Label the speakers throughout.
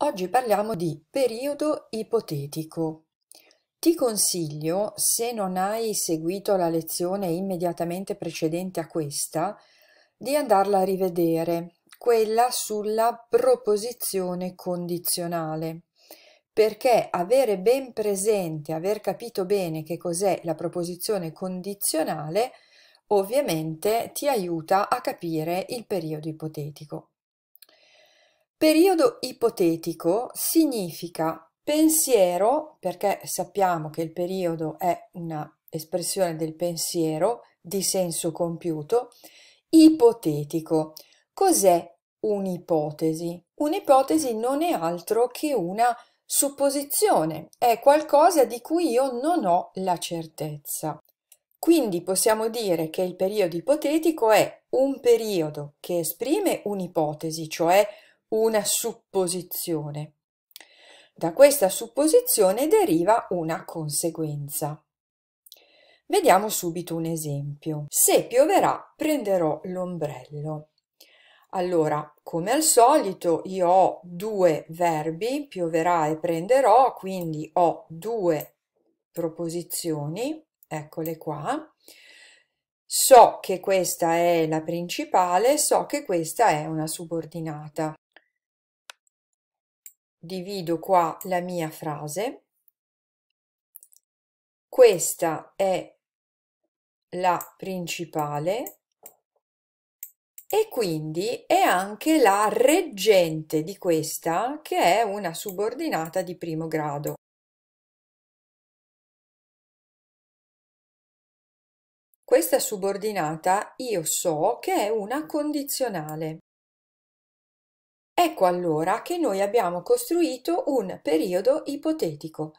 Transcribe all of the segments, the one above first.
Speaker 1: Oggi parliamo di periodo ipotetico. Ti consiglio, se non hai seguito la lezione immediatamente precedente a questa, di andarla a rivedere, quella sulla proposizione condizionale, perché avere ben presente, aver capito bene che cos'è la proposizione condizionale, ovviamente ti aiuta a capire il periodo ipotetico. Periodo ipotetico significa pensiero, perché sappiamo che il periodo è un'espressione del pensiero di senso compiuto, ipotetico. Cos'è un'ipotesi? Un'ipotesi non è altro che una supposizione, è qualcosa di cui io non ho la certezza. Quindi possiamo dire che il periodo ipotetico è un periodo che esprime un'ipotesi, cioè una supposizione. Da questa supposizione deriva una conseguenza. Vediamo subito un esempio. Se pioverà prenderò l'ombrello. Allora, come al solito, io ho due verbi, pioverà e prenderò, quindi ho due proposizioni, eccole qua. So che questa è la principale, so che questa è una subordinata divido qua la mia frase. Questa è la principale e quindi è anche la reggente di questa che è una subordinata di primo grado. Questa subordinata io so che è una condizionale. Ecco allora che noi abbiamo costruito un periodo ipotetico,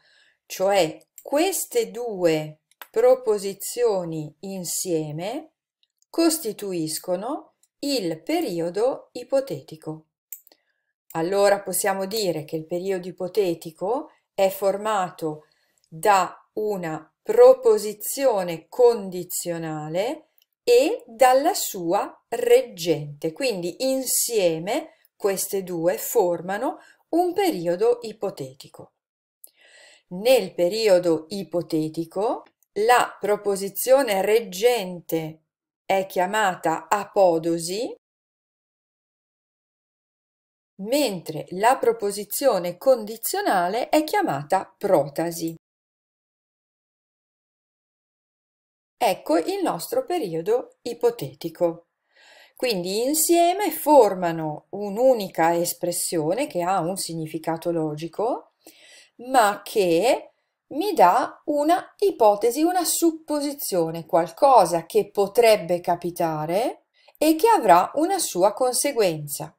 Speaker 1: cioè queste due proposizioni insieme costituiscono il periodo ipotetico. Allora possiamo dire che il periodo ipotetico è formato da una proposizione condizionale e dalla sua reggente, quindi insieme queste due formano un periodo ipotetico. Nel periodo ipotetico la proposizione reggente è chiamata apodosi, mentre la proposizione condizionale è chiamata protasi. Ecco il nostro periodo ipotetico. Quindi insieme formano un'unica espressione che ha un significato logico, ma che mi dà una ipotesi, una supposizione, qualcosa che potrebbe capitare e che avrà una sua conseguenza.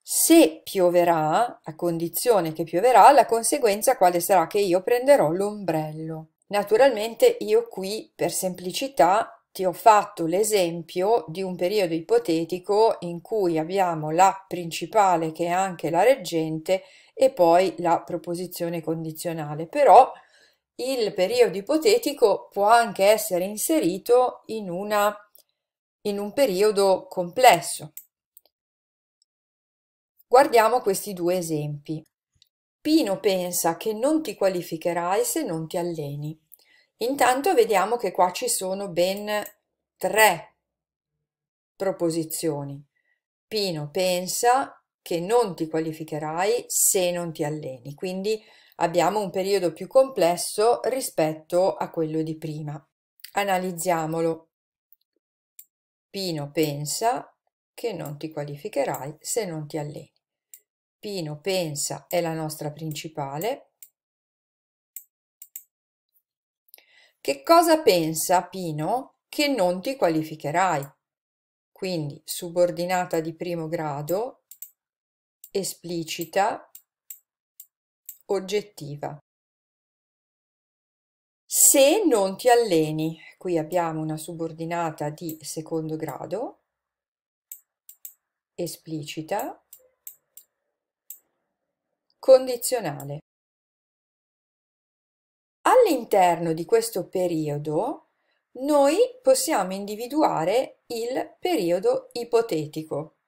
Speaker 1: Se pioverà, a condizione che pioverà, la conseguenza quale sarà che io prenderò l'ombrello. Naturalmente io qui per semplicità ti ho fatto l'esempio di un periodo ipotetico in cui abbiamo la principale che è anche la reggente e poi la proposizione condizionale, però il periodo ipotetico può anche essere inserito in, una, in un periodo complesso. Guardiamo questi due esempi. Pino pensa che non ti qualificherai se non ti alleni. Intanto vediamo che qua ci sono ben tre proposizioni. Pino pensa che non ti qualificherai se non ti alleni, quindi abbiamo un periodo più complesso rispetto a quello di prima. Analizziamolo. Pino pensa che non ti qualificherai se non ti alleni. Pino pensa è la nostra principale, Che cosa pensa Pino che non ti qualificherai? Quindi subordinata di primo grado, esplicita, oggettiva. Se non ti alleni, qui abbiamo una subordinata di secondo grado, esplicita, condizionale. All'interno di questo periodo noi possiamo individuare il periodo ipotetico,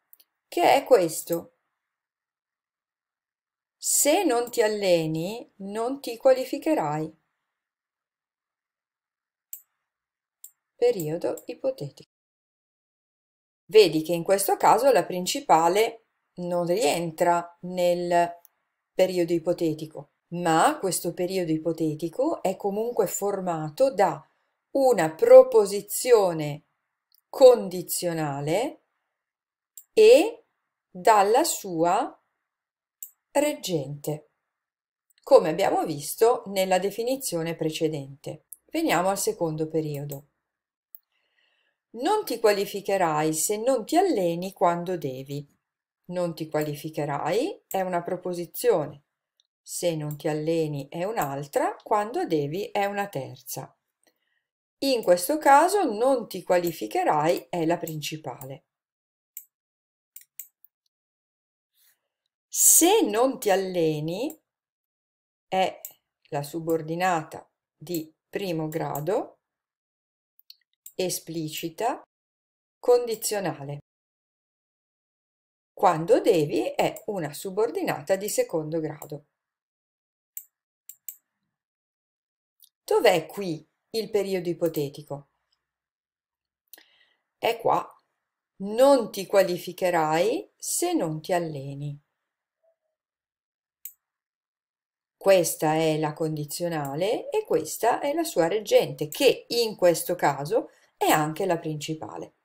Speaker 1: che è questo. Se non ti alleni, non ti qualificherai. Periodo ipotetico. Vedi che in questo caso la principale non rientra nel periodo ipotetico ma questo periodo ipotetico è comunque formato da una proposizione condizionale e dalla sua reggente, come abbiamo visto nella definizione precedente. Veniamo al secondo periodo. Non ti qualificherai se non ti alleni quando devi. Non ti qualificherai è una proposizione se non ti alleni è un'altra, quando devi è una terza. In questo caso non ti qualificherai è la principale. Se non ti alleni è la subordinata di primo grado esplicita condizionale. Quando devi è una subordinata di secondo grado. Dov'è qui il periodo ipotetico? È qua. Non ti qualificherai se non ti alleni. Questa è la condizionale e questa è la sua reggente, che in questo caso è anche la principale.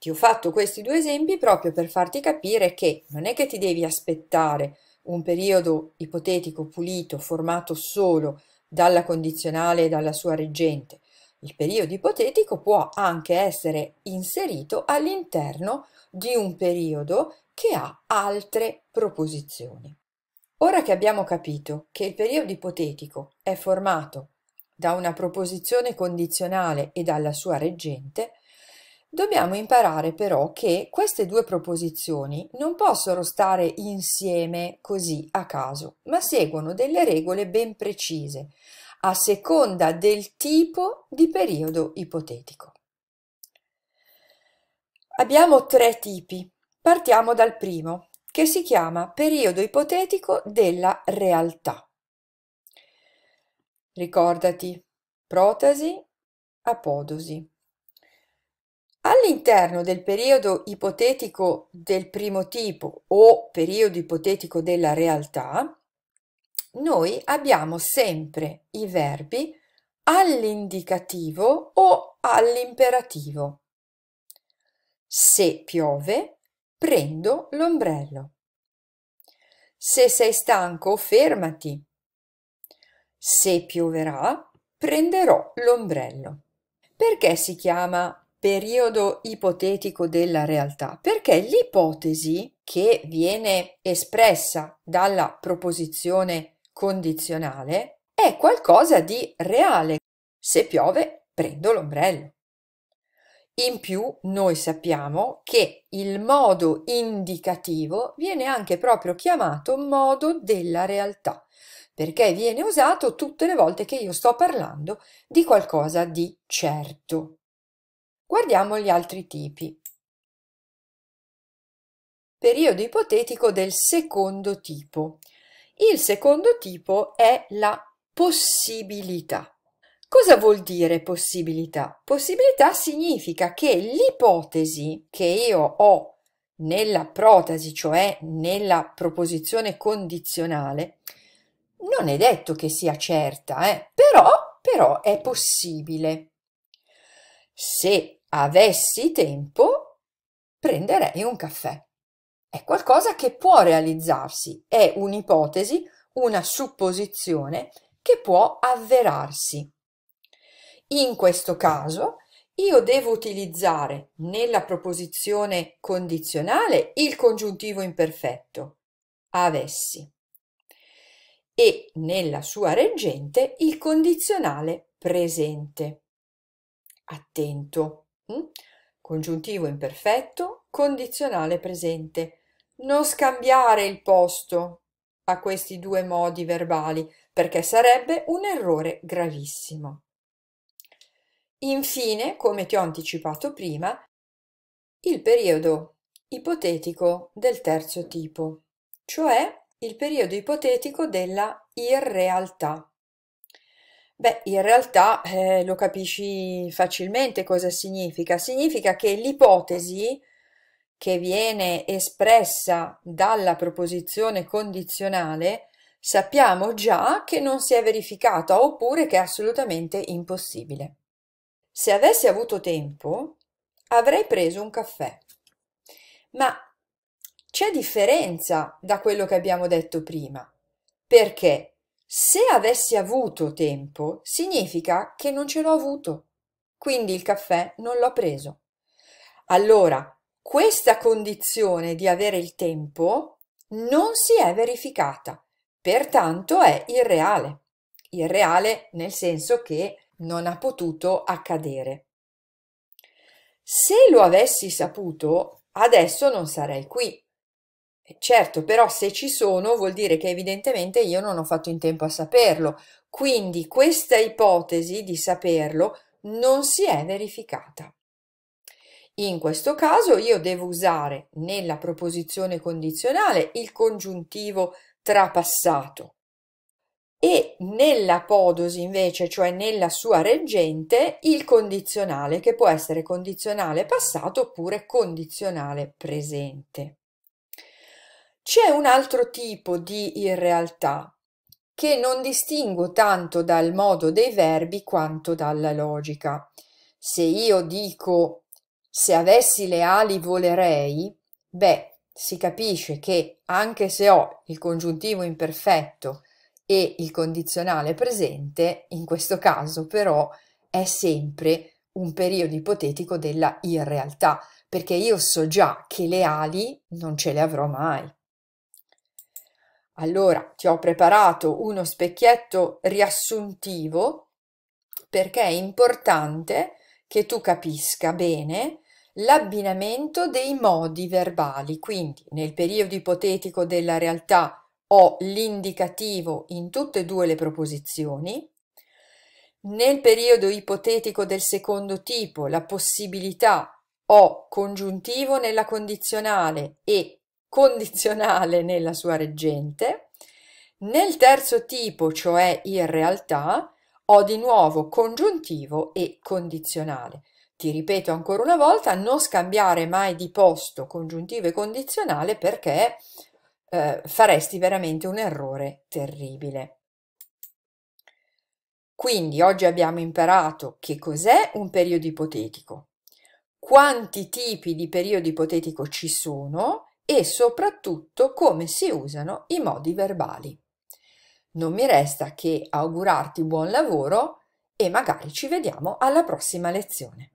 Speaker 1: Ti ho fatto questi due esempi proprio per farti capire che non è che ti devi aspettare un periodo ipotetico pulito formato solo dalla condizionale e dalla sua reggente. Il periodo ipotetico può anche essere inserito all'interno di un periodo che ha altre proposizioni. Ora che abbiamo capito che il periodo ipotetico è formato da una proposizione condizionale e dalla sua reggente, Dobbiamo imparare però che queste due proposizioni non possono stare insieme così a caso, ma seguono delle regole ben precise, a seconda del tipo di periodo ipotetico. Abbiamo tre tipi. Partiamo dal primo, che si chiama periodo ipotetico della realtà. Ricordati, protasi, apodosi. All'interno del periodo ipotetico del primo tipo o periodo ipotetico della realtà, noi abbiamo sempre i verbi all'indicativo o all'imperativo. Se piove, prendo l'ombrello. Se sei stanco, fermati. Se pioverà, prenderò l'ombrello. Perché si chiama periodo ipotetico della realtà, perché l'ipotesi che viene espressa dalla proposizione condizionale è qualcosa di reale. Se piove, prendo l'ombrello. In più noi sappiamo che il modo indicativo viene anche proprio chiamato modo della realtà, perché viene usato tutte le volte che io sto parlando di qualcosa di certo. Guardiamo gli altri tipi. Periodo ipotetico del secondo tipo. Il secondo tipo è la possibilità. Cosa vuol dire possibilità? Possibilità significa che l'ipotesi che io ho nella protasi, cioè nella proposizione condizionale, non è detto che sia certa, eh? però, però è possibile. Se avessi tempo, prenderei un caffè. È qualcosa che può realizzarsi, è un'ipotesi, una supposizione che può avverarsi. In questo caso io devo utilizzare nella proposizione condizionale il congiuntivo imperfetto, avessi, e nella sua reggente il condizionale presente. Attento! Mm? Congiuntivo imperfetto, condizionale presente. Non scambiare il posto a questi due modi verbali perché sarebbe un errore gravissimo. Infine, come ti ho anticipato prima, il periodo ipotetico del terzo tipo, cioè il periodo ipotetico della irrealtà. Beh, in realtà eh, lo capisci facilmente cosa significa. Significa che l'ipotesi che viene espressa dalla proposizione condizionale sappiamo già che non si è verificata oppure che è assolutamente impossibile. Se avessi avuto tempo, avrei preso un caffè. Ma c'è differenza da quello che abbiamo detto prima, perché se avessi avuto tempo, significa che non ce l'ho avuto, quindi il caffè non l'ho preso. Allora, questa condizione di avere il tempo non si è verificata, pertanto è irreale. Irreale nel senso che non ha potuto accadere. Se lo avessi saputo, adesso non sarei qui eh, certo, però se ci sono vuol dire che evidentemente io non ho fatto in tempo a saperlo, quindi questa ipotesi di saperlo non si è verificata. In questo caso io devo usare nella proposizione condizionale il congiuntivo trapassato e nell'apodosi invece, cioè nella sua reggente, il condizionale che può essere condizionale passato oppure condizionale presente. C'è un altro tipo di irrealtà che non distingo tanto dal modo dei verbi quanto dalla logica. Se io dico se avessi le ali volerei, beh, si capisce che anche se ho il congiuntivo imperfetto e il condizionale presente, in questo caso però è sempre un periodo ipotetico della irrealtà, perché io so già che le ali non ce le avrò mai. Allora, ti ho preparato uno specchietto riassuntivo perché è importante che tu capisca bene l'abbinamento dei modi verbali. Quindi, nel periodo ipotetico della realtà ho l'indicativo in tutte e due le proposizioni. Nel periodo ipotetico del secondo tipo, la possibilità ho congiuntivo nella condizionale e condizionale nella sua reggente. Nel terzo tipo, cioè in realtà, ho di nuovo congiuntivo e condizionale. Ti ripeto ancora una volta, non scambiare mai di posto congiuntivo e condizionale perché eh, faresti veramente un errore terribile. Quindi oggi abbiamo imparato che cos'è un periodo ipotetico, quanti tipi di periodo ipotetico ci sono e soprattutto come si usano i modi verbali. Non mi resta che augurarti buon lavoro e magari ci vediamo alla prossima lezione.